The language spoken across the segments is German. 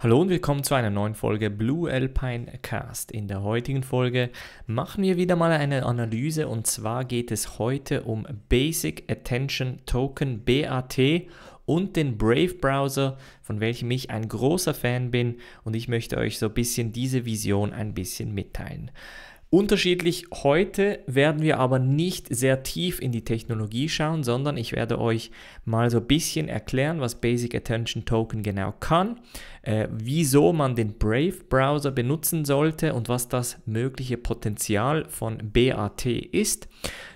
Hallo und willkommen zu einer neuen Folge Blue Alpine Cast. In der heutigen Folge machen wir wieder mal eine Analyse und zwar geht es heute um Basic Attention Token BAT und den Brave Browser, von welchem ich ein großer Fan bin und ich möchte euch so ein bisschen diese Vision ein bisschen mitteilen. Unterschiedlich heute werden wir aber nicht sehr tief in die Technologie schauen, sondern ich werde euch mal so ein bisschen erklären, was Basic Attention Token genau kann, äh, wieso man den Brave Browser benutzen sollte und was das mögliche Potenzial von BAT ist.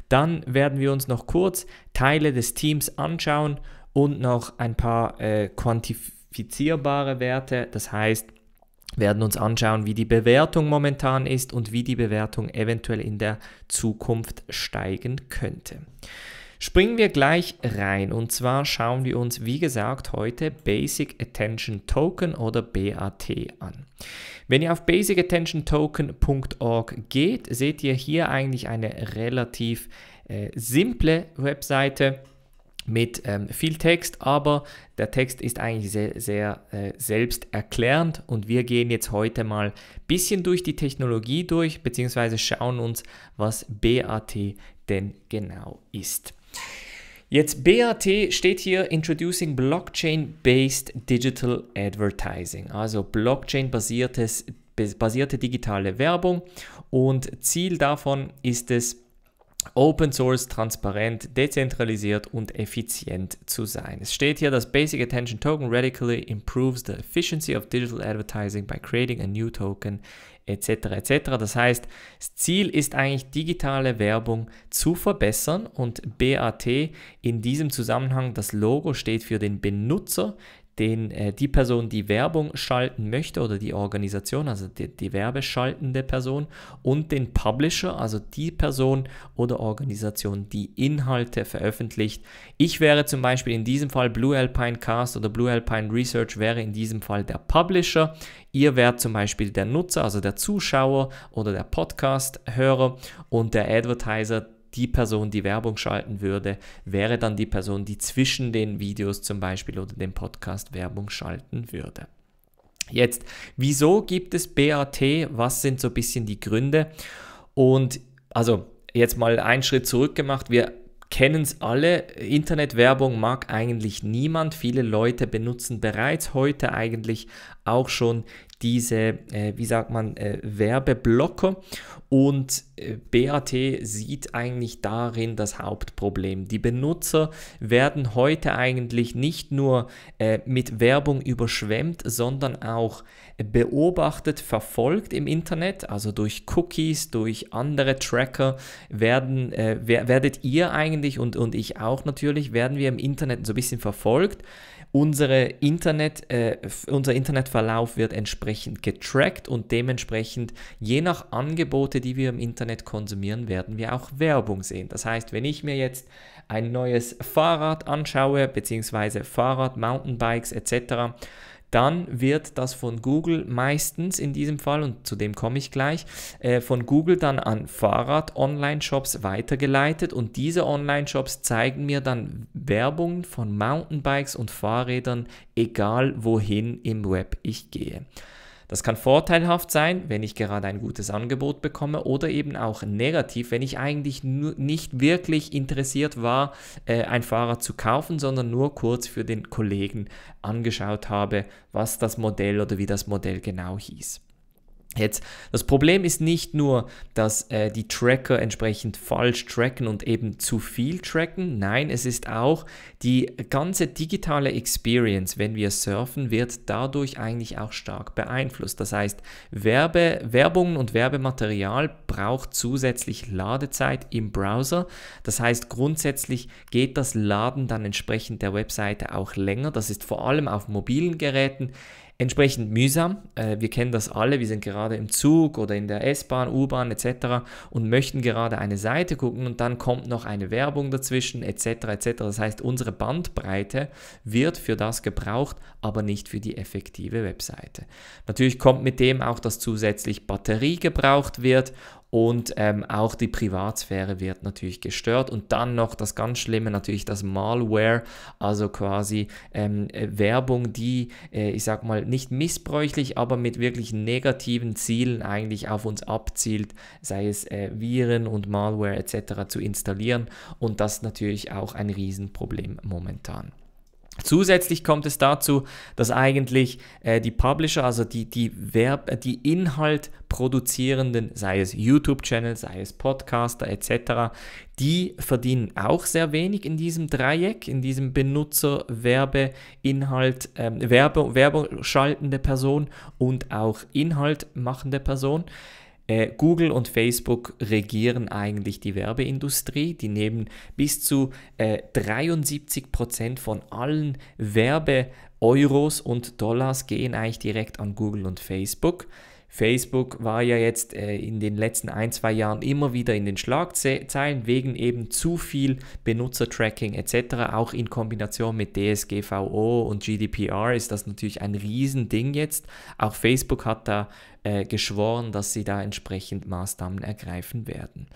Dann werden wir uns noch kurz Teile des Teams anschauen und noch ein paar äh, quantifizierbare Werte, das heißt, werden uns anschauen, wie die Bewertung momentan ist und wie die Bewertung eventuell in der Zukunft steigen könnte. Springen wir gleich rein und zwar schauen wir uns, wie gesagt, heute Basic Attention Token oder BAT an. Wenn ihr auf basicattentiontoken.org geht, seht ihr hier eigentlich eine relativ äh, simple Webseite mit ähm, viel Text, aber der Text ist eigentlich sehr, sehr äh, selbsterklärend und wir gehen jetzt heute mal ein bisschen durch die Technologie durch, beziehungsweise schauen uns, was BAT denn genau ist. Jetzt BAT steht hier Introducing Blockchain-Based Digital Advertising, also blockchain basierte digitale Werbung und Ziel davon ist es, Open Source, transparent, dezentralisiert und effizient zu sein. Es steht hier, dass Basic Attention Token radically improves the efficiency of digital advertising by creating a new token etc. etc. Das heißt, das Ziel ist eigentlich digitale Werbung zu verbessern und BAT in diesem Zusammenhang das Logo steht für den Benutzer, den, äh, die Person, die Werbung schalten möchte oder die Organisation, also die, die werbeschaltende Person und den Publisher, also die Person oder Organisation, die Inhalte veröffentlicht. Ich wäre zum Beispiel in diesem Fall Blue Alpine Cast oder Blue Alpine Research wäre in diesem Fall der Publisher. Ihr wärt zum Beispiel der Nutzer, also der Zuschauer oder der Podcast-Hörer und der Advertiser, die Person, die Werbung schalten würde, wäre dann die Person, die zwischen den Videos zum Beispiel oder dem Podcast Werbung schalten würde. Jetzt, wieso gibt es BAT? Was sind so ein bisschen die Gründe? Und also jetzt mal einen Schritt zurück gemacht. Wir kennen es alle. Internetwerbung mag eigentlich niemand. Viele Leute benutzen bereits heute eigentlich auch schon diese, äh, wie sagt man, äh, Werbeblocker. Und BAT sieht eigentlich darin das Hauptproblem. Die Benutzer werden heute eigentlich nicht nur äh, mit Werbung überschwemmt, sondern auch beobachtet, verfolgt im Internet, also durch Cookies, durch andere Tracker werden, äh, werdet ihr eigentlich und, und ich auch natürlich, werden wir im Internet so ein bisschen verfolgt. Unsere Internet, äh, unser Internetverlauf wird entsprechend getrackt und dementsprechend je nach Angebote, die wir im Internet Internet konsumieren, werden wir auch Werbung sehen. Das heißt, wenn ich mir jetzt ein neues Fahrrad anschaue, beziehungsweise Fahrrad, Mountainbikes etc., dann wird das von Google meistens in diesem Fall, und zu dem komme ich gleich, äh, von Google dann an Fahrrad-Online-Shops weitergeleitet und diese Online-Shops zeigen mir dann Werbung von Mountainbikes und Fahrrädern, egal wohin im Web ich gehe. Das kann vorteilhaft sein, wenn ich gerade ein gutes Angebot bekomme oder eben auch negativ, wenn ich eigentlich nur nicht wirklich interessiert war, äh, ein Fahrrad zu kaufen, sondern nur kurz für den Kollegen angeschaut habe, was das Modell oder wie das Modell genau hieß. Jetzt, das Problem ist nicht nur, dass äh, die Tracker entsprechend falsch tracken und eben zu viel tracken. Nein, es ist auch die ganze digitale Experience, wenn wir surfen, wird dadurch eigentlich auch stark beeinflusst. Das heißt, Werbe, Werbung und Werbematerial braucht zusätzlich Ladezeit im Browser. Das heißt, grundsätzlich geht das Laden dann entsprechend der Webseite auch länger. Das ist vor allem auf mobilen Geräten entsprechend mühsam. Äh, wir kennen das alle, wir sind gerade im Zug oder in der S-Bahn, U-Bahn etc. und möchten gerade eine Seite gucken und dann kommt noch eine Werbung dazwischen etc. etc. Das heißt, unsere Bandbreite wird für das gebraucht, aber nicht für die effektive Webseite. Natürlich kommt mit dem auch, dass zusätzlich Batterie gebraucht wird und ähm, auch die Privatsphäre wird natürlich gestört und dann noch das ganz Schlimme natürlich das Malware, also quasi ähm, äh, Werbung, die äh, ich sag mal nicht missbräuchlich, aber mit wirklich negativen Zielen eigentlich auf uns abzielt, sei es äh, Viren und Malware etc. zu installieren und das natürlich auch ein Riesenproblem momentan. Zusätzlich kommt es dazu, dass eigentlich äh, die Publisher, also die, die, Werb, äh, die Inhalt produzierenden, sei es YouTube-Channel, sei es Podcaster etc., die verdienen auch sehr wenig in diesem Dreieck, in diesem Benutzer, Werbe, Inhalt, ähm, Werbe, Werbung schaltende Person und auch Inhalt machende Person. Äh, Google und Facebook regieren eigentlich die Werbeindustrie. Die nehmen bis zu äh, 73 von allen Werbe-Euros und Dollars gehen eigentlich direkt an Google und Facebook. Facebook war ja jetzt äh, in den letzten ein, zwei Jahren immer wieder in den Schlagzeilen wegen eben zu viel Benutzertracking etc. Auch in Kombination mit DSGVO und GDPR ist das natürlich ein Riesending jetzt. Auch Facebook hat da äh, geschworen, dass sie da entsprechend Maßnahmen ergreifen werden.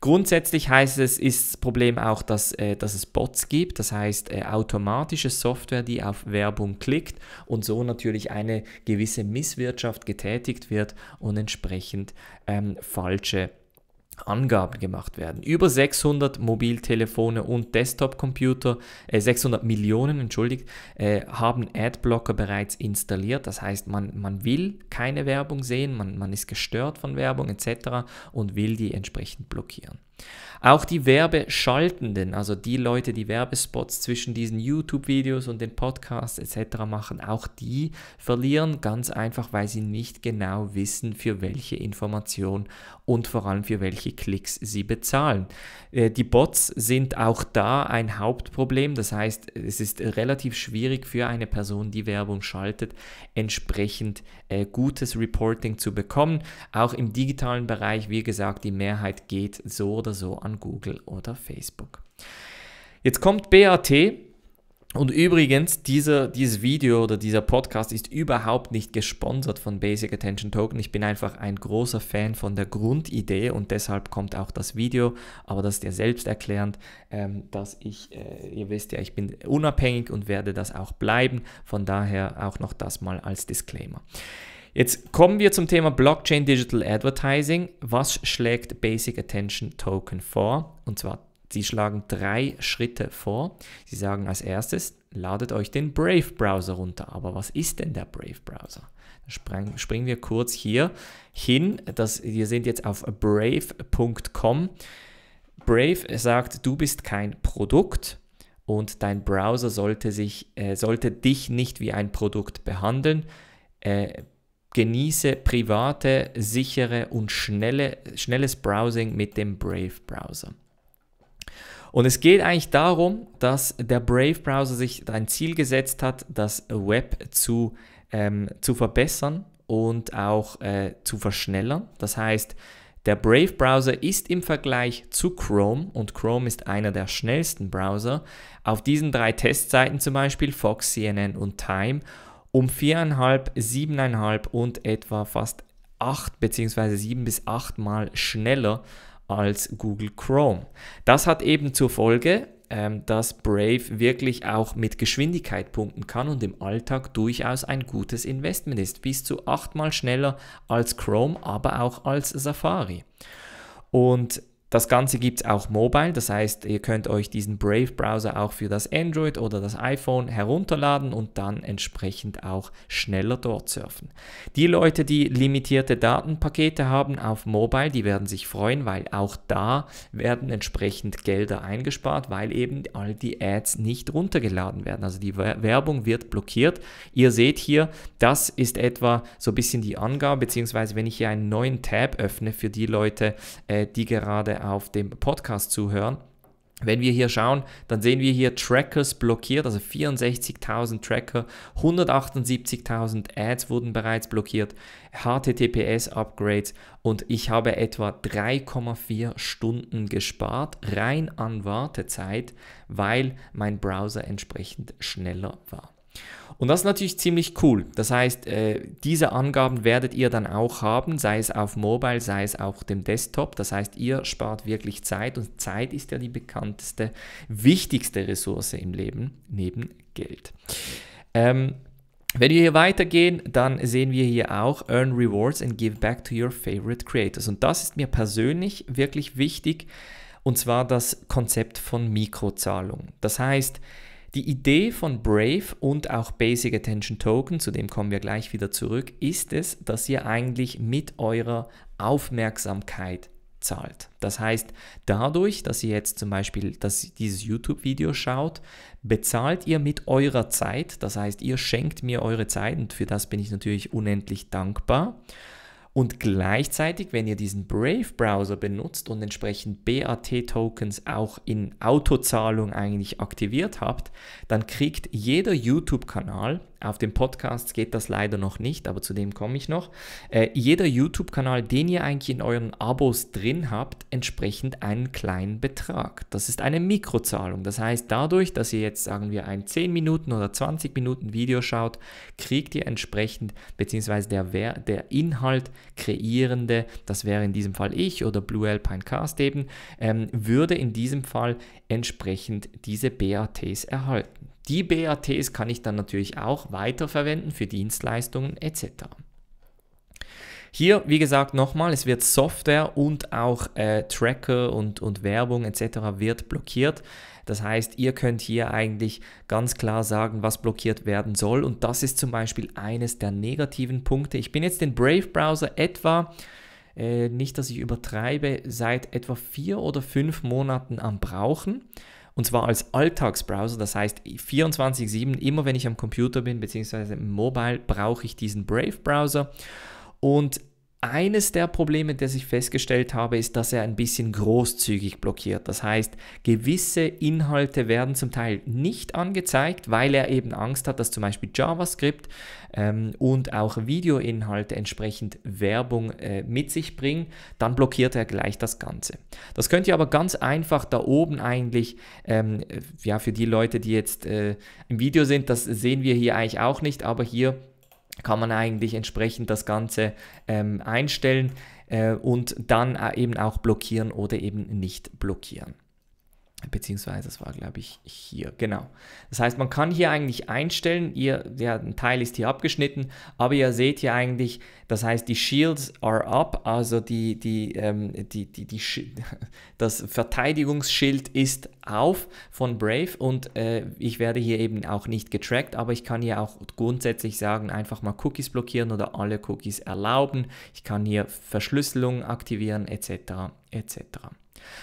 Grundsätzlich heißt es, ist das Problem auch, dass, äh, dass es Bots gibt, das heißt äh, automatische Software, die auf Werbung klickt und so natürlich eine gewisse Misswirtschaft getätigt wird und entsprechend ähm, falsche Angaben gemacht werden. Über 600 Mobiltelefone und Desktop-Computer, äh 600 Millionen, entschuldigt, äh, haben Adblocker bereits installiert. Das heißt, man, man will keine Werbung sehen, man, man ist gestört von Werbung etc. und will die entsprechend blockieren. Auch die Werbeschaltenden, also die Leute, die Werbespots zwischen diesen YouTube-Videos und den Podcasts etc. machen, auch die verlieren ganz einfach, weil sie nicht genau wissen, für welche Information und vor allem für welche Klicks sie bezahlen. Äh, die Bots sind auch da ein Hauptproblem, das heißt, es ist relativ schwierig für eine Person, die Werbung schaltet, entsprechend äh, gutes Reporting zu bekommen. Auch im digitalen Bereich, wie gesagt, die Mehrheit geht so oder so an Google oder Facebook. Jetzt kommt BAT. Und übrigens, dieser, dieses Video oder dieser Podcast ist überhaupt nicht gesponsert von Basic Attention Token. Ich bin einfach ein großer Fan von der Grundidee und deshalb kommt auch das Video. Aber das ist ja selbsterklärend, ähm, dass ich, äh, ihr wisst ja, ich bin unabhängig und werde das auch bleiben. Von daher auch noch das mal als Disclaimer. Jetzt kommen wir zum Thema Blockchain Digital Advertising. Was schlägt Basic Attention Token vor? Und zwar, sie schlagen drei Schritte vor. Sie sagen als erstes, ladet euch den Brave Browser runter. Aber was ist denn der Brave Browser? Spreng, springen wir kurz hier hin. Das, wir sind jetzt auf brave.com. Brave sagt, du bist kein Produkt und dein Browser sollte, sich, äh, sollte dich nicht wie ein Produkt behandeln. Äh, genieße private, sichere und schnelle, schnelles Browsing mit dem Brave Browser. Und es geht eigentlich darum, dass der Brave Browser sich ein Ziel gesetzt hat, das Web zu, ähm, zu verbessern und auch äh, zu verschnellern. Das heißt, der Brave Browser ist im Vergleich zu Chrome, und Chrome ist einer der schnellsten Browser, auf diesen drei Testseiten zum Beispiel Fox, CNN und Time um 4,5, 7,5 und etwa fast 8 bzw. 7 bis 8 Mal schneller als Google Chrome. Das hat eben zur Folge, ähm, dass Brave wirklich auch mit Geschwindigkeit punkten kann und im Alltag durchaus ein gutes Investment ist. Bis zu achtmal schneller als Chrome, aber auch als Safari. Und das Ganze gibt es auch mobile, das heißt, ihr könnt euch diesen Brave Browser auch für das Android oder das iPhone herunterladen und dann entsprechend auch schneller dort surfen. Die Leute, die limitierte Datenpakete haben auf mobile, die werden sich freuen, weil auch da werden entsprechend Gelder eingespart, weil eben all die Ads nicht runtergeladen werden. Also die Werbung wird blockiert. Ihr seht hier, das ist etwa so ein bisschen die Angabe, beziehungsweise wenn ich hier einen neuen Tab öffne für die Leute, äh, die gerade auf dem Podcast zuhören. Wenn wir hier schauen, dann sehen wir hier Trackers blockiert, also 64.000 Tracker, 178.000 Ads wurden bereits blockiert, HTTPS-Upgrades und ich habe etwa 3,4 Stunden gespart, rein an Wartezeit, weil mein Browser entsprechend schneller war. Und das ist natürlich ziemlich cool. Das heißt, äh, diese Angaben werdet ihr dann auch haben, sei es auf Mobile, sei es auf dem Desktop. Das heißt, ihr spart wirklich Zeit und Zeit ist ja die bekannteste, wichtigste Ressource im Leben neben Geld. Ähm, wenn wir hier weitergehen, dann sehen wir hier auch Earn Rewards and Give Back to Your Favorite Creators. Und das ist mir persönlich wirklich wichtig, und zwar das Konzept von Mikrozahlung. Das heißt, die Idee von Brave und auch Basic Attention Token, zu dem kommen wir gleich wieder zurück, ist es, dass ihr eigentlich mit eurer Aufmerksamkeit zahlt. Das heißt, dadurch, dass ihr jetzt zum Beispiel das, dieses YouTube-Video schaut, bezahlt ihr mit eurer Zeit. Das heißt, ihr schenkt mir eure Zeit und für das bin ich natürlich unendlich dankbar. Und gleichzeitig, wenn ihr diesen Brave Browser benutzt und entsprechend BAT-Tokens auch in Autozahlung eigentlich aktiviert habt, dann kriegt jeder YouTube-Kanal auf den Podcasts geht das leider noch nicht, aber zu dem komme ich noch. Äh, jeder YouTube-Kanal, den ihr eigentlich in euren Abos drin habt, entsprechend einen kleinen Betrag. Das ist eine Mikrozahlung. Das heißt, dadurch, dass ihr jetzt, sagen wir, ein 10 Minuten oder 20 Minuten Video schaut, kriegt ihr entsprechend, beziehungsweise der, Wer der Inhalt kreierende, das wäre in diesem Fall ich oder Blue Alpine Cast eben, ähm, würde in diesem Fall entsprechend diese BATs erhalten. Die BATs kann ich dann natürlich auch weiterverwenden für Dienstleistungen etc. Hier, wie gesagt, nochmal, es wird Software und auch äh, Tracker und, und Werbung etc. wird blockiert. Das heißt, ihr könnt hier eigentlich ganz klar sagen, was blockiert werden soll. Und das ist zum Beispiel eines der negativen Punkte. Ich bin jetzt den Brave Browser etwa, äh, nicht dass ich übertreibe, seit etwa vier oder fünf Monaten am Brauchen und zwar als Alltagsbrowser, das heißt 24/7, immer wenn ich am Computer bin, beziehungsweise im Mobile, brauche ich diesen Brave-Browser. Und eines der Probleme, das ich festgestellt habe, ist, dass er ein bisschen großzügig blockiert. Das heißt, gewisse Inhalte werden zum Teil nicht angezeigt, weil er eben Angst hat, dass zum Beispiel JavaScript ähm, und auch Videoinhalte entsprechend Werbung äh, mit sich bringen. Dann blockiert er gleich das Ganze. Das könnt ihr aber ganz einfach da oben eigentlich, ähm, ja, für die Leute, die jetzt äh, im Video sind, das sehen wir hier eigentlich auch nicht, aber hier kann man eigentlich entsprechend das Ganze ähm, einstellen äh, und dann äh, eben auch blockieren oder eben nicht blockieren. Beziehungsweise, das war, glaube ich, hier, genau. Das heißt, man kann hier eigentlich einstellen, ihr, ja, ein Teil ist hier abgeschnitten, aber ihr seht hier eigentlich, das heißt, die Shields are up, also die, die, ähm, die, die, die, das Verteidigungsschild ist auf von Brave und äh, ich werde hier eben auch nicht getrackt, aber ich kann hier auch grundsätzlich sagen, einfach mal Cookies blockieren oder alle Cookies erlauben. Ich kann hier Verschlüsselung aktivieren, etc., etc.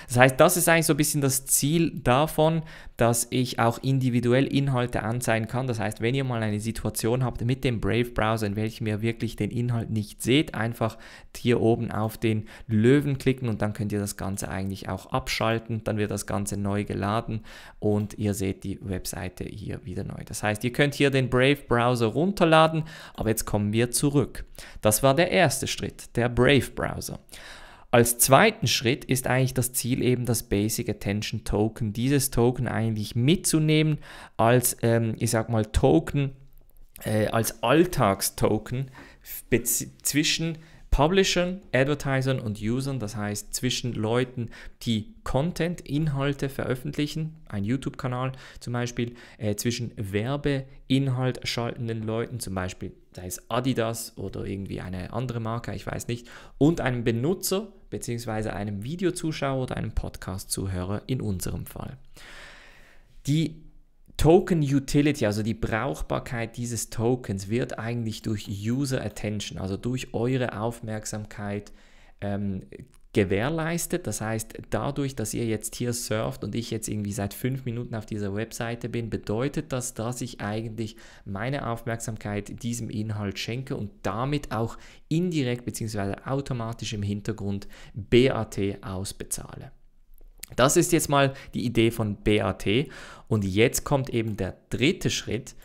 Das heißt, das ist eigentlich so ein bisschen das Ziel davon, dass ich auch individuell Inhalte anzeigen kann. Das heißt, wenn ihr mal eine Situation habt mit dem Brave Browser, in welchem ihr wirklich den Inhalt nicht seht, einfach hier oben auf den Löwen klicken und dann könnt ihr das Ganze eigentlich auch abschalten. Dann wird das Ganze neu geladen und ihr seht die Webseite hier wieder neu. Das heißt, ihr könnt hier den Brave Browser runterladen, aber jetzt kommen wir zurück. Das war der erste Schritt, der Brave Browser. Als zweiten Schritt ist eigentlich das Ziel eben das Basic Attention Token, dieses Token eigentlich mitzunehmen als, ähm, ich sag mal, Token, äh, als Alltagstoken zwischen Publishern, Advertisern und Usern, das heißt zwischen Leuten, die Content, Inhalte veröffentlichen, ein YouTube-Kanal zum Beispiel, äh, zwischen Werbeinhalt schaltenden Leuten, zum Beispiel sei es Adidas oder irgendwie eine andere Marke, ich weiß nicht, und einem Benutzer bzw. einem Videozuschauer oder einem Podcast-Zuhörer in unserem Fall. Die Token Utility, also die Brauchbarkeit dieses Tokens, wird eigentlich durch User Attention, also durch eure Aufmerksamkeit ähm, gewährleistet. Das heißt, dadurch, dass ihr jetzt hier surft und ich jetzt irgendwie seit fünf Minuten auf dieser Webseite bin, bedeutet das, dass ich eigentlich meine Aufmerksamkeit diesem Inhalt schenke und damit auch indirekt bzw. automatisch im Hintergrund BAT ausbezahle. Das ist jetzt mal die Idee von BAT und jetzt kommt eben der dritte Schritt,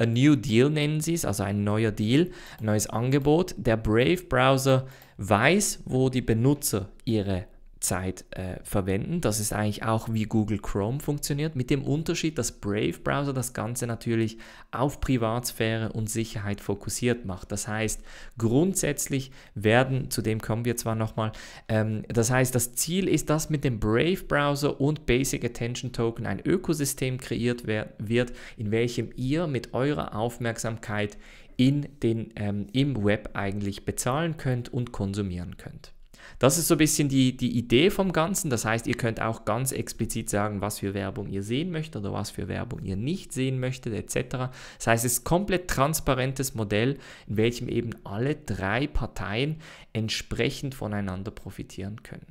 A New Deal nennen sie es, also ein neuer Deal, ein neues Angebot. Der Brave Browser weiß, wo die Benutzer ihre Zeit äh, verwenden. Das ist eigentlich auch, wie Google Chrome funktioniert, mit dem Unterschied, dass Brave Browser das Ganze natürlich auf Privatsphäre und Sicherheit fokussiert macht. Das heißt, grundsätzlich werden, zu dem kommen wir zwar nochmal, ähm, das heißt, das Ziel ist, dass mit dem Brave Browser und Basic Attention Token ein Ökosystem kreiert wird, in welchem ihr mit eurer Aufmerksamkeit in den, ähm, im Web eigentlich bezahlen könnt und konsumieren könnt. Das ist so ein bisschen die, die Idee vom Ganzen. Das heißt, ihr könnt auch ganz explizit sagen, was für Werbung ihr sehen möchtet oder was für Werbung ihr nicht sehen möchtet, etc. Das heißt, es ist ein komplett transparentes Modell, in welchem eben alle drei Parteien entsprechend voneinander profitieren können.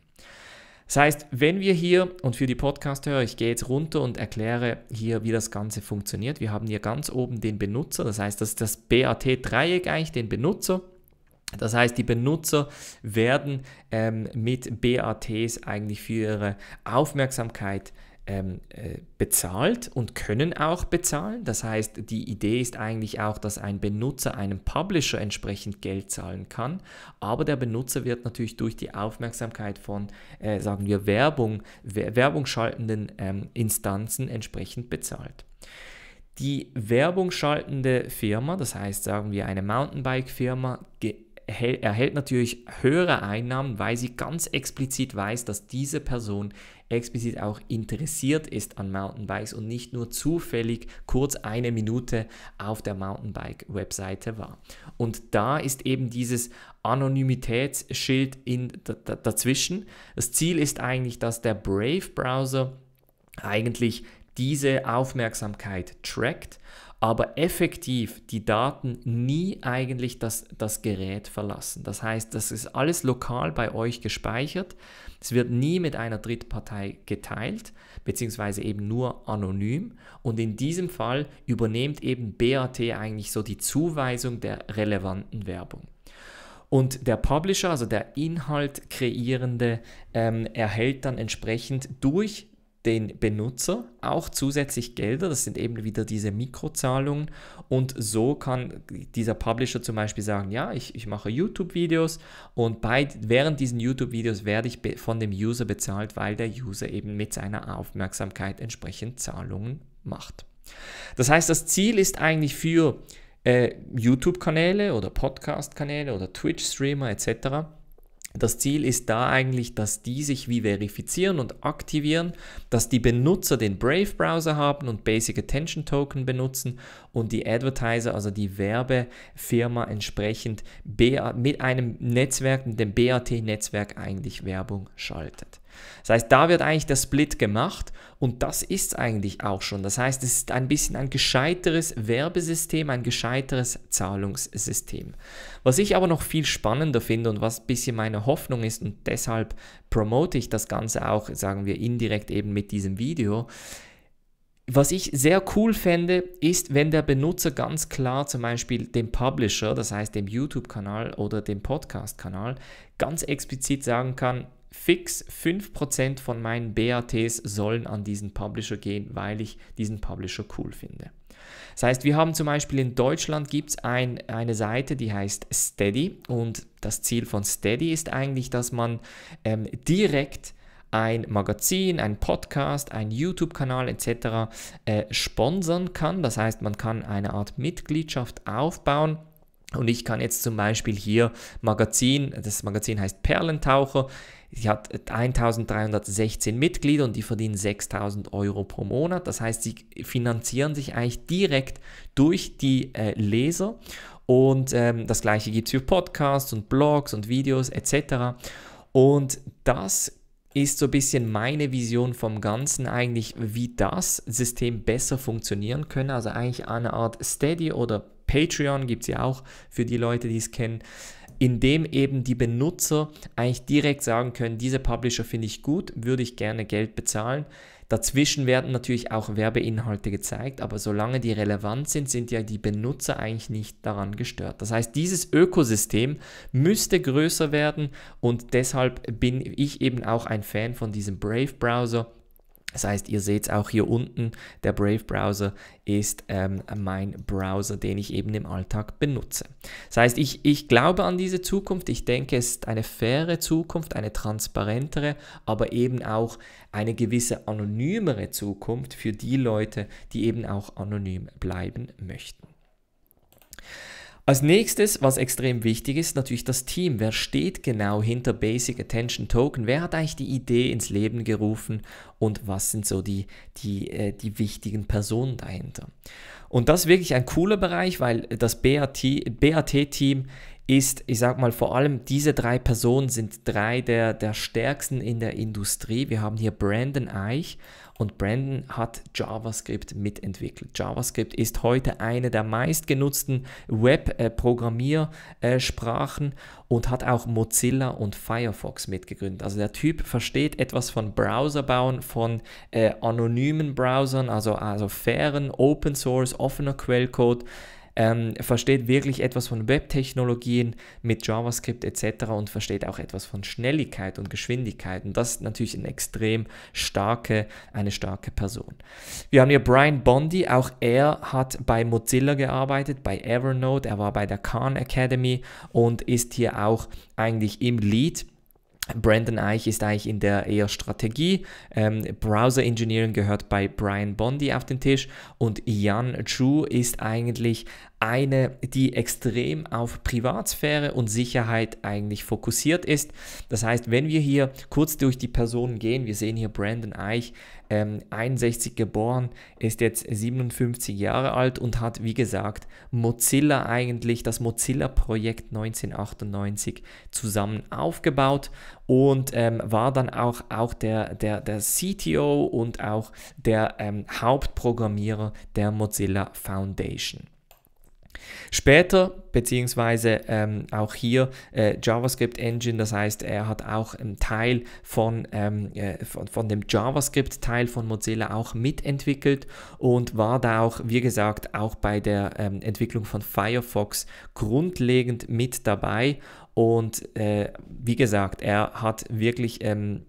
Das heißt, wenn wir hier und für die Podcast-Hörer, ich gehe jetzt runter und erkläre hier, wie das Ganze funktioniert. Wir haben hier ganz oben den Benutzer, das heißt, das ist das BAT-Dreieck eigentlich, den Benutzer. Das heißt, die Benutzer werden ähm, mit BATs eigentlich für ihre Aufmerksamkeit ähm, äh, bezahlt und können auch bezahlen. Das heißt, die Idee ist eigentlich auch, dass ein Benutzer einem Publisher entsprechend Geld zahlen kann, aber der Benutzer wird natürlich durch die Aufmerksamkeit von, äh, sagen wir, Werbung, Werbung schaltenden ähm, Instanzen entsprechend bezahlt. Die Werbung schaltende Firma, das heißt, sagen wir eine Mountainbike-Firma, erhält natürlich höhere Einnahmen, weil sie ganz explizit weiß, dass diese Person explizit auch interessiert ist an Mountainbikes und nicht nur zufällig kurz eine Minute auf der Mountainbike-Webseite war. Und da ist eben dieses Anonymitätsschild in, dazwischen. Das Ziel ist eigentlich, dass der Brave-Browser eigentlich diese Aufmerksamkeit trackt aber effektiv die Daten nie eigentlich das, das Gerät verlassen. Das heißt, das ist alles lokal bei euch gespeichert. Es wird nie mit einer Drittpartei geteilt, beziehungsweise eben nur anonym. Und in diesem Fall übernimmt eben BAT eigentlich so die Zuweisung der relevanten Werbung. Und der Publisher, also der Inhalt kreierende, ähm, erhält dann entsprechend durch den Benutzer auch zusätzlich Gelder, das sind eben wieder diese Mikrozahlungen und so kann dieser Publisher zum Beispiel sagen, ja, ich, ich mache YouTube-Videos und bei, während diesen YouTube-Videos werde ich von dem User bezahlt, weil der User eben mit seiner Aufmerksamkeit entsprechend Zahlungen macht. Das heißt, das Ziel ist eigentlich für äh, YouTube-Kanäle oder Podcast-Kanäle oder Twitch-Streamer etc., das Ziel ist da eigentlich, dass die sich wie verifizieren und aktivieren, dass die Benutzer den Brave Browser haben und Basic Attention Token benutzen und die Advertiser, also die Werbefirma entsprechend mit einem Netzwerk, mit dem BAT-Netzwerk eigentlich Werbung schaltet. Das heißt, da wird eigentlich der Split gemacht und das ist es eigentlich auch schon. Das heißt, es ist ein bisschen ein gescheiteres Werbesystem, ein gescheiteres Zahlungssystem. Was ich aber noch viel spannender finde und was ein bisschen meine Hoffnung ist und deshalb promote ich das Ganze auch, sagen wir indirekt eben mit diesem Video, was ich sehr cool fände, ist, wenn der Benutzer ganz klar zum Beispiel dem Publisher, das heißt dem YouTube-Kanal oder dem Podcast-Kanal, ganz explizit sagen kann, fix 5% von meinen BATs sollen an diesen Publisher gehen, weil ich diesen Publisher cool finde. Das heißt, wir haben zum Beispiel in Deutschland gibt es ein, eine Seite, die heißt Steady und das Ziel von Steady ist eigentlich, dass man ähm, direkt ein Magazin, ein Podcast, ein YouTube-Kanal etc. Äh, sponsern kann. Das heißt, man kann eine Art Mitgliedschaft aufbauen. Und ich kann jetzt zum Beispiel hier Magazin, das Magazin heißt Perlentaucher, Sie hat 1316 Mitglieder und die verdienen 6000 Euro pro Monat. Das heißt, sie finanzieren sich eigentlich direkt durch die äh, Leser. Und ähm, das gleiche gibt es für Podcasts und Blogs und Videos etc. Und das ist so ein bisschen meine Vision vom Ganzen eigentlich, wie das System besser funktionieren könnte. Also eigentlich eine Art Steady oder Patreon gibt es ja auch für die Leute, die es kennen indem eben die Benutzer eigentlich direkt sagen können, diese Publisher finde ich gut, würde ich gerne Geld bezahlen. Dazwischen werden natürlich auch Werbeinhalte gezeigt, aber solange die relevant sind, sind ja die Benutzer eigentlich nicht daran gestört. Das heißt, dieses Ökosystem müsste größer werden und deshalb bin ich eben auch ein Fan von diesem Brave Browser das heißt, ihr seht es auch hier unten, der Brave Browser ist ähm, mein Browser, den ich eben im Alltag benutze. Das heißt, ich, ich glaube an diese Zukunft, ich denke, es ist eine faire Zukunft, eine transparentere, aber eben auch eine gewisse anonymere Zukunft für die Leute, die eben auch anonym bleiben möchten. Als nächstes, was extrem wichtig ist, natürlich das Team. Wer steht genau hinter Basic Attention Token? Wer hat eigentlich die Idee ins Leben gerufen und was sind so die, die, äh, die wichtigen Personen dahinter? Und das ist wirklich ein cooler Bereich, weil das BAT-Team ist, ich sag mal, vor allem diese drei Personen sind drei der, der stärksten in der Industrie. Wir haben hier Brandon Eich und Brandon hat JavaScript mitentwickelt. JavaScript ist heute eine der meistgenutzten Web-Programmiersprachen und hat auch Mozilla und Firefox mitgegründet. Also der Typ versteht etwas von Browser bauen, von äh, anonymen Browsern, also, also fairen, Open Source, offener Quellcode ähm, versteht wirklich etwas von Webtechnologien mit JavaScript etc. und versteht auch etwas von Schnelligkeit und Geschwindigkeit. Und das ist natürlich eine extrem starke, eine starke Person. Wir haben hier Brian Bondi, auch er hat bei Mozilla gearbeitet, bei Evernote, er war bei der Khan Academy und ist hier auch eigentlich im Lead Brandon Eich ist eigentlich in der eher Strategie. Ähm, Browser Engineering gehört bei Brian Bondi auf den Tisch und Jan Chu ist eigentlich eine, die extrem auf Privatsphäre und Sicherheit eigentlich fokussiert ist. Das heißt, wenn wir hier kurz durch die Personen gehen, wir sehen hier Brandon Eich, ähm, 61 geboren, ist jetzt 57 Jahre alt und hat, wie gesagt, Mozilla eigentlich, das Mozilla-Projekt 1998 zusammen aufgebaut und ähm, war dann auch, auch der, der, der CTO und auch der ähm, Hauptprogrammierer der Mozilla Foundation. Später, beziehungsweise ähm, auch hier äh, JavaScript Engine, das heißt, er hat auch einen Teil von, ähm, äh, von, von, dem JavaScript-Teil von Mozilla auch mitentwickelt und war da auch, wie gesagt, auch bei der ähm, Entwicklung von Firefox grundlegend mit dabei. Und äh, wie gesagt, er hat wirklich ähm,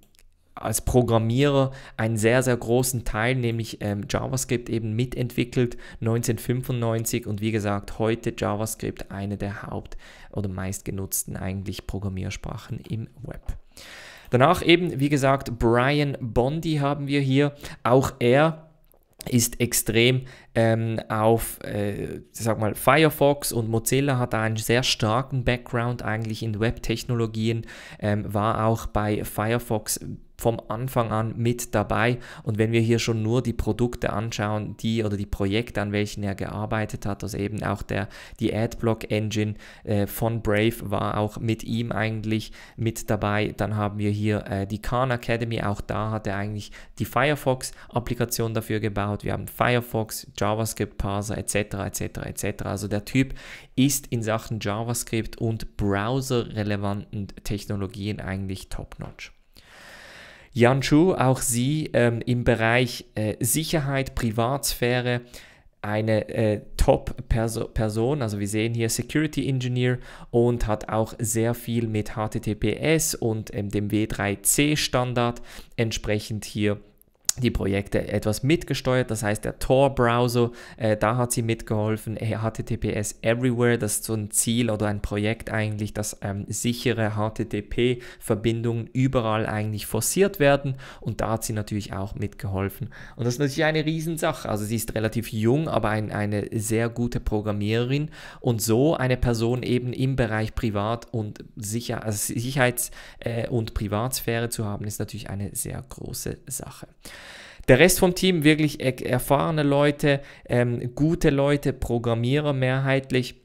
als Programmierer einen sehr, sehr großen Teil, nämlich ähm, JavaScript eben mitentwickelt, 1995 und wie gesagt, heute JavaScript eine der Haupt- oder meistgenutzten eigentlich Programmiersprachen im Web. Danach eben, wie gesagt, Brian Bondi haben wir hier. Auch er ist extrem ähm, auf, äh, sag mal, Firefox und Mozilla hat einen sehr starken Background eigentlich in Webtechnologien, ähm, war auch bei Firefox vom Anfang an mit dabei. Und wenn wir hier schon nur die Produkte anschauen, die oder die Projekte, an welchen er gearbeitet hat, also eben auch der, die Adblock Engine äh, von Brave war auch mit ihm eigentlich mit dabei. Dann haben wir hier äh, die Khan Academy, auch da hat er eigentlich die Firefox-Applikation dafür gebaut. Wir haben Firefox, JavaScript-Parser etc. etc. etc. Also der Typ ist in Sachen JavaScript und browserrelevanten Technologien eigentlich top-notch. Jan Chu, auch sie ähm, im Bereich äh, Sicherheit, Privatsphäre, eine äh, Top-Person, also wir sehen hier Security Engineer und hat auch sehr viel mit HTTPS und ähm, dem W3C-Standard entsprechend hier die Projekte etwas mitgesteuert. Das heißt, der Tor-Browser, äh, da hat sie mitgeholfen. HTTPS Everywhere, das ist so ein Ziel oder ein Projekt eigentlich, dass ähm, sichere HTTP-Verbindungen überall eigentlich forciert werden. Und da hat sie natürlich auch mitgeholfen. Und das ist natürlich eine Riesensache. Also sie ist relativ jung, aber ein, eine sehr gute Programmiererin. Und so eine Person eben im Bereich Privat und Sicher also Sicherheits- äh, und Privatsphäre zu haben, ist natürlich eine sehr große Sache. Der Rest vom Team wirklich erfahrene Leute, ähm, gute Leute, Programmierer mehrheitlich.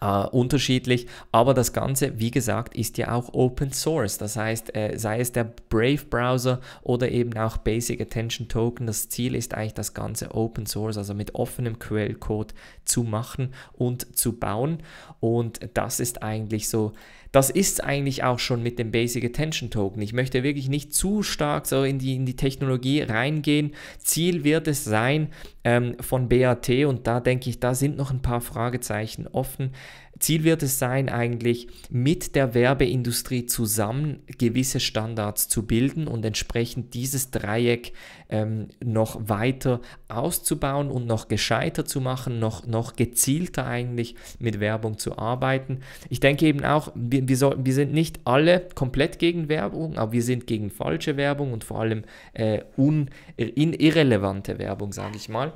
Äh, unterschiedlich, aber das Ganze, wie gesagt, ist ja auch Open Source. Das heißt, äh, sei es der Brave Browser oder eben auch Basic Attention Token, das Ziel ist eigentlich das Ganze Open Source, also mit offenem Quellcode zu machen und zu bauen. Und das ist eigentlich so das ist eigentlich auch schon mit dem Basic Attention Token. Ich möchte wirklich nicht zu stark so in die, in die Technologie reingehen. Ziel wird es sein ähm, von BAT und da denke ich, da sind noch ein paar Fragezeichen offen. Ziel wird es sein, eigentlich mit der Werbeindustrie zusammen gewisse Standards zu bilden und entsprechend dieses Dreieck ähm, noch weiter auszubauen und noch gescheiter zu machen, noch, noch gezielter eigentlich mit Werbung zu arbeiten. Ich denke eben auch, wir, wir, sollten, wir sind nicht alle komplett gegen Werbung, aber wir sind gegen falsche Werbung und vor allem äh, un, irrelevante Werbung, sage ich mal.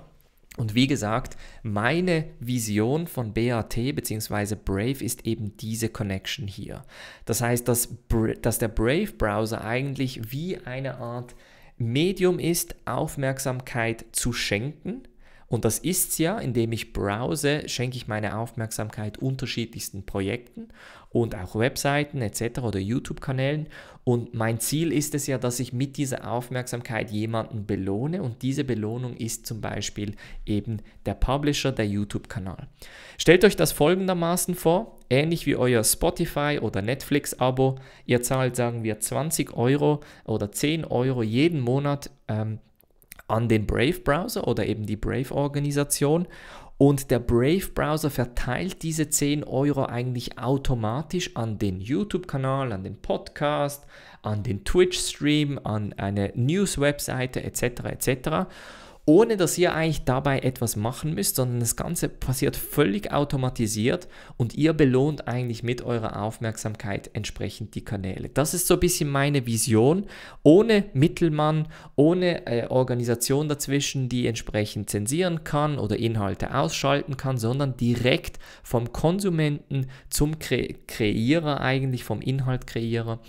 Und wie gesagt, meine Vision von BAT bzw. Brave ist eben diese Connection hier. Das heißt, dass, dass der Brave-Browser eigentlich wie eine Art Medium ist, Aufmerksamkeit zu schenken. Und das ist's ja, indem ich browse, schenke ich meine Aufmerksamkeit unterschiedlichsten Projekten und auch Webseiten etc. oder YouTube-Kanälen. Und mein Ziel ist es ja, dass ich mit dieser Aufmerksamkeit jemanden belohne und diese Belohnung ist zum Beispiel eben der Publisher, der YouTube-Kanal. Stellt euch das folgendermaßen vor, ähnlich wie euer Spotify oder Netflix-Abo. Ihr zahlt, sagen wir, 20 Euro oder 10 Euro jeden Monat ähm, an den Brave Browser oder eben die Brave Organisation. Und der Brave Browser verteilt diese 10 Euro eigentlich automatisch an den YouTube-Kanal, an den Podcast, an den Twitch-Stream, an eine News-Webseite etc. etc ohne dass ihr eigentlich dabei etwas machen müsst, sondern das Ganze passiert völlig automatisiert und ihr belohnt eigentlich mit eurer Aufmerksamkeit entsprechend die Kanäle. Das ist so ein bisschen meine Vision, ohne Mittelmann, ohne äh, Organisation dazwischen, die entsprechend zensieren kann oder Inhalte ausschalten kann, sondern direkt vom Konsumenten zum Kre Kreierer eigentlich, vom Inhaltkreierer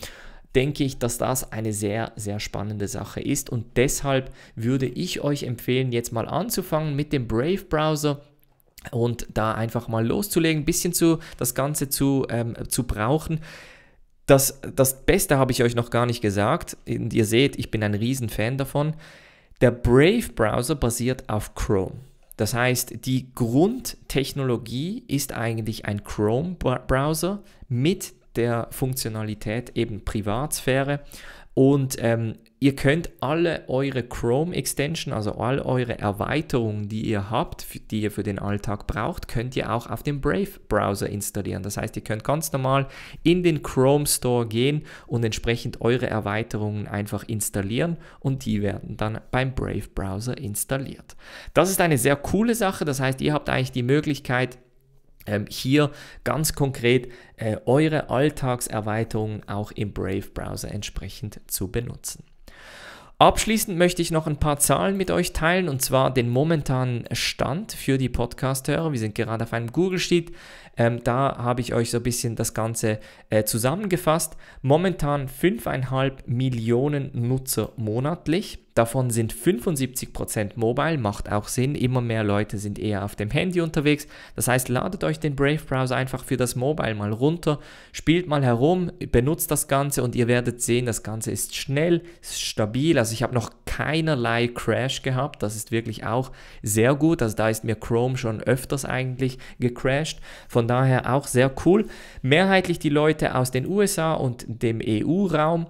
denke ich, dass das eine sehr, sehr spannende Sache ist. Und deshalb würde ich euch empfehlen, jetzt mal anzufangen mit dem Brave Browser und da einfach mal loszulegen, ein bisschen zu, das Ganze zu, ähm, zu brauchen. Das, das Beste habe ich euch noch gar nicht gesagt. ihr seht, ich bin ein Riesenfan davon. Der Brave Browser basiert auf Chrome. Das heißt, die Grundtechnologie ist eigentlich ein Chrome-Browser mit der Funktionalität eben Privatsphäre. Und ähm, ihr könnt alle eure Chrome-Extension, also all eure Erweiterungen, die ihr habt, die ihr für den Alltag braucht, könnt ihr auch auf dem Brave-Browser installieren. Das heißt, ihr könnt ganz normal in den Chrome Store gehen und entsprechend eure Erweiterungen einfach installieren und die werden dann beim Brave-Browser installiert. Das ist eine sehr coole Sache. Das heißt, ihr habt eigentlich die Möglichkeit, ähm, hier ganz konkret äh, eure Alltagserweiterungen auch im Brave Browser entsprechend zu benutzen. Abschließend möchte ich noch ein paar Zahlen mit euch teilen und zwar den momentanen Stand für die Podcast-Hörer. Wir sind gerade auf einem Google-Sheet. Ähm, da habe ich euch so ein bisschen das Ganze äh, zusammengefasst. Momentan 5,5 Millionen Nutzer monatlich. Davon sind 75% mobile, macht auch Sinn. Immer mehr Leute sind eher auf dem Handy unterwegs. Das heißt, ladet euch den Brave Browser einfach für das Mobile mal runter, spielt mal herum, benutzt das Ganze und ihr werdet sehen, das Ganze ist schnell, ist stabil. Also ich habe noch keinerlei Crash gehabt. Das ist wirklich auch sehr gut. Also da ist mir Chrome schon öfters eigentlich gecrashed. Von daher auch sehr cool. Mehrheitlich die Leute aus den USA und dem EU-Raum.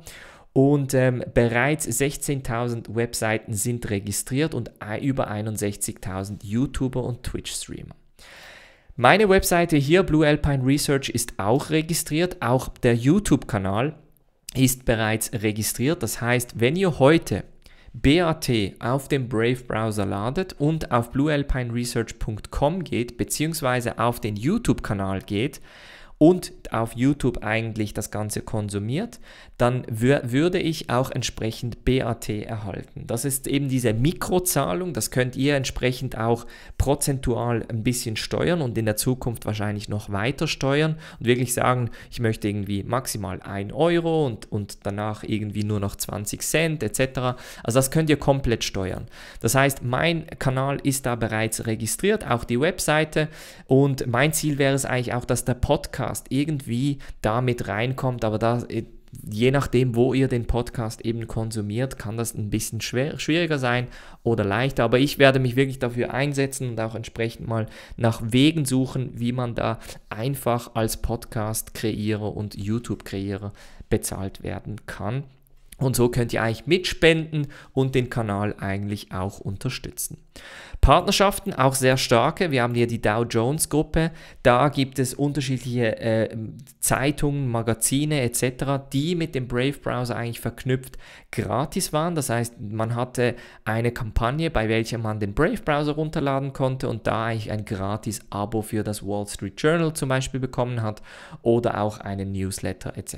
Und ähm, bereits 16.000 Webseiten sind registriert und über 61.000 YouTuber und Twitch-Streamer. Meine Webseite hier, Blue Alpine Research, ist auch registriert. Auch der YouTube-Kanal ist bereits registriert. Das heißt, wenn ihr heute BAT auf dem Brave Browser ladet und auf bluealpineresearch.com geht, beziehungsweise auf den YouTube-Kanal geht, und auf YouTube eigentlich das Ganze konsumiert, dann wür würde ich auch entsprechend BAT erhalten. Das ist eben diese Mikrozahlung, das könnt ihr entsprechend auch prozentual ein bisschen steuern und in der Zukunft wahrscheinlich noch weiter steuern und wirklich sagen, ich möchte irgendwie maximal 1 Euro und, und danach irgendwie nur noch 20 Cent etc. Also das könnt ihr komplett steuern. Das heißt, mein Kanal ist da bereits registriert, auch die Webseite und mein Ziel wäre es eigentlich auch, dass der Podcast Podcast irgendwie da mit reinkommt, aber da, äh, je nachdem, wo ihr den Podcast eben konsumiert, kann das ein bisschen schwer, schwieriger sein oder leichter. Aber ich werde mich wirklich dafür einsetzen und auch entsprechend mal nach Wegen suchen, wie man da einfach als Podcast-Kreierer und YouTube-Kreierer bezahlt werden kann. Und so könnt ihr eigentlich mitspenden und den Kanal eigentlich auch unterstützen. Partnerschaften, auch sehr starke. Wir haben hier die Dow Jones Gruppe. Da gibt es unterschiedliche äh, Zeitungen, Magazine etc., die mit dem Brave Browser eigentlich verknüpft gratis waren. Das heißt, man hatte eine Kampagne, bei welcher man den Brave Browser runterladen konnte und da eigentlich ein gratis Abo für das Wall Street Journal zum Beispiel bekommen hat oder auch einen Newsletter etc.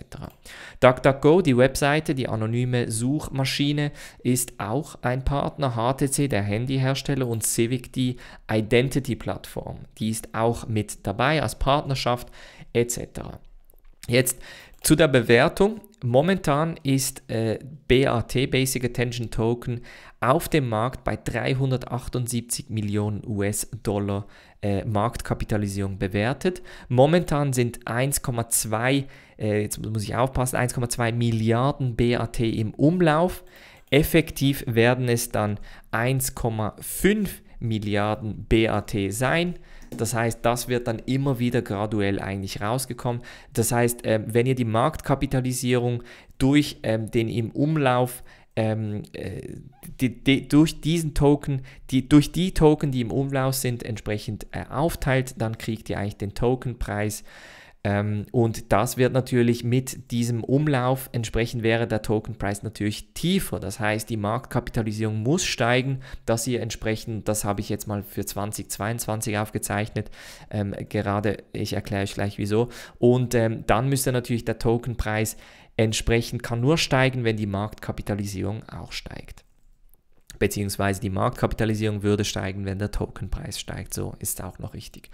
DuckDuckGo, die Webseite, die anonym anonyme Suchmaschine ist auch ein Partner, HTC, der Handyhersteller und Civic, die Identity-Plattform. Die ist auch mit dabei als Partnerschaft etc. Jetzt zu der Bewertung momentan ist äh, BAT, Basic Attention Token, auf dem Markt bei 378 Millionen US-Dollar äh, Marktkapitalisierung bewertet. Momentan sind 1,2, äh, jetzt muss ich aufpassen, 1,2 Milliarden BAT im Umlauf. Effektiv werden es dann 1,5 Milliarden BAT sein. Das heißt, das wird dann immer wieder graduell eigentlich rausgekommen. Das heißt, äh, wenn ihr die Marktkapitalisierung durch ähm, den im Umlauf ähm, äh, die, die, durch diesen Token, die, durch die Token, die im Umlauf sind, entsprechend äh, aufteilt, dann kriegt ihr eigentlich den Tokenpreis ähm, und das wird natürlich mit diesem Umlauf entsprechend wäre der Tokenpreis natürlich tiefer. Das heißt, die Marktkapitalisierung muss steigen, dass ihr entsprechend, das habe ich jetzt mal für 2022 aufgezeichnet, ähm, gerade, ich erkläre euch gleich wieso. Und ähm, dann müsste natürlich der Tokenpreis entsprechend, kann nur steigen, wenn die Marktkapitalisierung auch steigt beziehungsweise die Marktkapitalisierung würde steigen, wenn der Tokenpreis steigt. So ist auch noch richtig.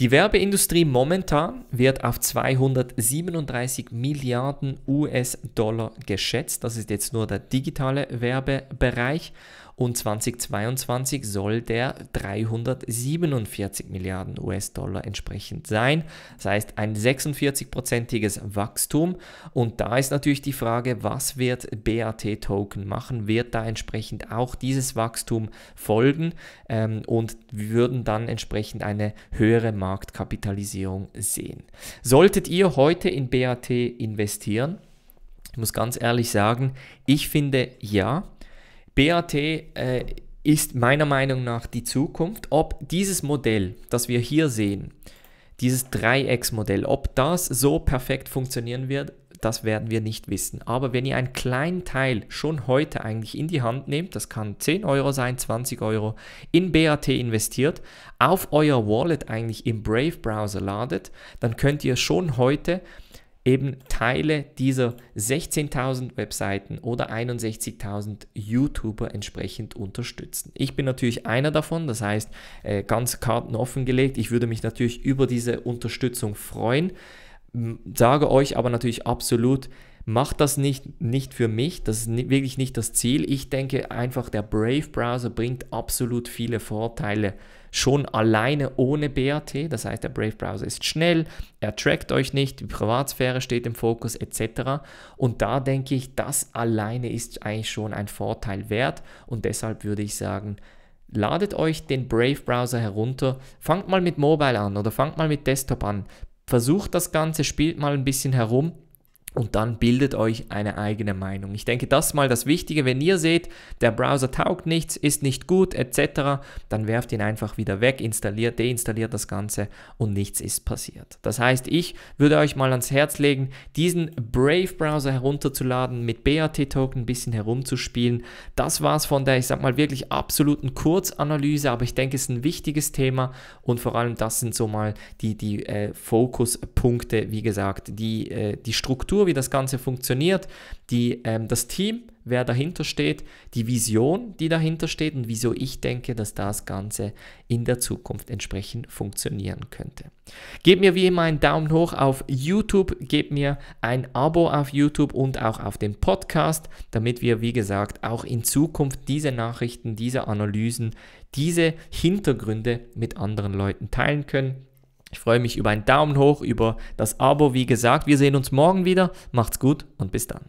Die Werbeindustrie momentan wird auf 237 Milliarden US-Dollar geschätzt. Das ist jetzt nur der digitale Werbebereich und 2022 soll der 347 Milliarden US-Dollar entsprechend sein. Das heißt ein 46-prozentiges Wachstum und da ist natürlich die Frage, was wird BAT-Token machen? Wird da entsprechend auch dieses Wachstum folgen ähm, und würden dann entsprechend eine höhere Marktkapitalisierung sehen. Solltet ihr heute in BAT investieren? Ich muss ganz ehrlich sagen, ich finde ja, BAT äh, ist meiner Meinung nach die Zukunft. Ob dieses Modell, das wir hier sehen, dieses Dreiecksmodell, ob das so perfekt funktionieren wird, das werden wir nicht wissen. Aber wenn ihr einen kleinen Teil schon heute eigentlich in die Hand nehmt, das kann 10 Euro sein, 20 Euro, in BAT investiert, auf euer Wallet eigentlich im Brave Browser ladet, dann könnt ihr schon heute eben Teile dieser 16.000 Webseiten oder 61.000 YouTuber entsprechend unterstützen. Ich bin natürlich einer davon, das heißt äh, ganz Karten offengelegt. Ich würde mich natürlich über diese Unterstützung freuen, sage euch aber natürlich absolut, macht das nicht, nicht für mich, das ist wirklich nicht das Ziel. Ich denke einfach, der Brave Browser bringt absolut viele Vorteile schon alleine ohne BAT. Das heißt, der Brave Browser ist schnell, er trackt euch nicht, die Privatsphäre steht im Fokus etc. Und da denke ich, das alleine ist eigentlich schon ein Vorteil wert und deshalb würde ich sagen, ladet euch den Brave Browser herunter, fangt mal mit Mobile an oder fangt mal mit Desktop an. Versucht das Ganze, spielt mal ein bisschen herum und dann bildet euch eine eigene Meinung. Ich denke, das ist mal das Wichtige. Wenn ihr seht, der Browser taugt nichts, ist nicht gut etc., dann werft ihn einfach wieder weg, installiert, deinstalliert das Ganze und nichts ist passiert. Das heißt, ich würde euch mal ans Herz legen, diesen Brave Browser herunterzuladen, mit BAT-Token ein bisschen herumzuspielen. Das war es von der, ich sag mal, wirklich absoluten Kurzanalyse, aber ich denke, es ist ein wichtiges Thema und vor allem das sind so mal die, die äh, Fokuspunkte, wie gesagt, die, äh, die Struktur Struktur, wie das Ganze funktioniert, die, ähm, das Team, wer dahinter steht, die Vision, die dahinter steht und wieso ich denke, dass das Ganze in der Zukunft entsprechend funktionieren könnte. Gebt mir wie immer einen Daumen hoch auf YouTube, gebt mir ein Abo auf YouTube und auch auf den Podcast, damit wir, wie gesagt, auch in Zukunft diese Nachrichten, diese Analysen, diese Hintergründe mit anderen Leuten teilen können. Ich freue mich über einen Daumen hoch, über das Abo. Wie gesagt, wir sehen uns morgen wieder. Macht's gut und bis dann.